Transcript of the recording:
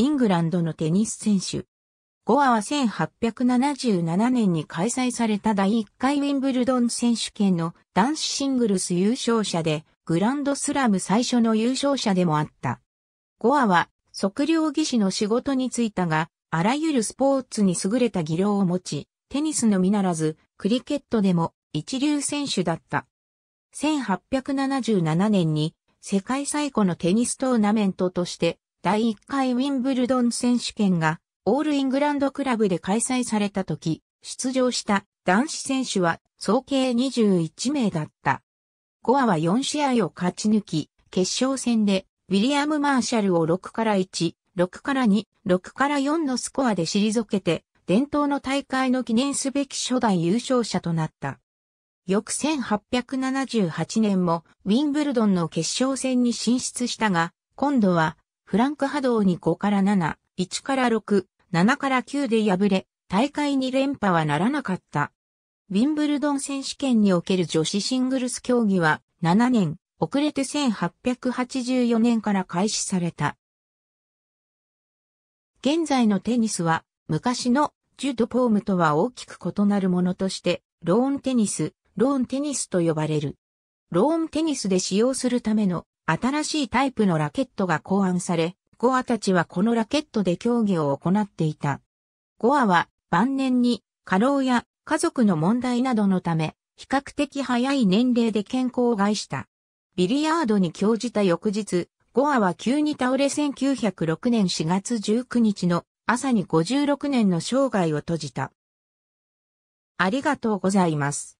イングランドのテニス選手。ゴアは1877年に開催された第1回ウィンブルドン選手権の男子シングルス優勝者で、グランドスラム最初の優勝者でもあった。ゴアは測量技師の仕事に就いたが、あらゆるスポーツに優れた技量を持ち、テニスのみならず、クリケットでも一流選手だった。1877年に世界最古のテニストーナメントとして第1回ウィンブルドン選手権がオールイングランドクラブで開催された時、出場した男子選手は総計21名だった。ゴアは4試合を勝ち抜き、決勝戦でウィリアム・マーシャルを6から1、6から2、6から4のスコアで退けて、伝統の大会の記念すべき初代優勝者となった。翌1878年もウィンブルドンの決勝戦に進出したが、今度はフランク波動に5から7、1から6、7から9で敗れ、大会に連覇はならなかった。ウィンブルドン選手権における女子シングルス競技は7年遅れて1884年から開始された。現在のテニスは昔のジュドポームとは大きく異なるものとしてローンテニス、ローンテニスと呼ばれる。ローンテニスで使用するための新しいタイプのラケットが考案され、ゴアたちはこのラケットで競技を行っていた。ゴアは晩年に過労や家族の問題などのため、比較的早い年齢で健康を害した。ビリヤードに興じた翌日、ゴアは急に倒れ1906年4月19日の朝に56年の生涯を閉じた。ありがとうございます。